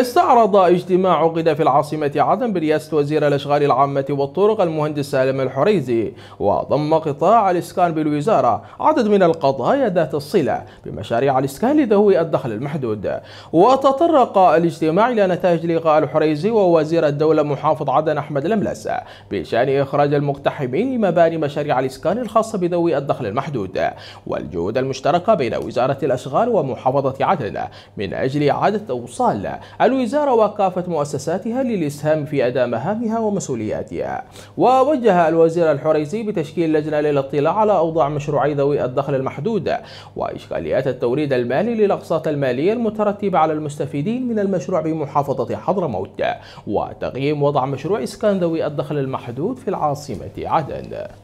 استعرض اجتماع عقد في العاصمة عدن برئاسة وزير الأشغال العامة والطرق المهندس سالم الحريزي وضم قطاع الإسكان بالوزارة عدد من القضايا ذات الصلة بمشاريع الإسكان لذوي الدخل المحدود وتطرق الاجتماع إلى نتائج لقاء الحريزي ووزير الدولة محافظ عدن أحمد لملس بشأن إخراج المقتحمين لمباني مشاريع الإسكان الخاصة بذوي الدخل المحدود والجهود المشتركة بين وزارة الأشغال ومحافظة عدن من أجل إعادة أوصال الوزارة وكافة مؤسساتها للإسهام في أداء مهامها ومسؤولياتها ووجه الوزير الحريزي بتشكيل لجنة للاطلاع على أوضاع مشروعي ذوي الدخل المحدود وإشكاليات التوريد المالي للأقساط المالية المترتبة على المستفيدين من المشروع بمحافظة حضرموت وتقييم وضع مشروع إسكان ذوي الدخل المحدود في العاصمة عدن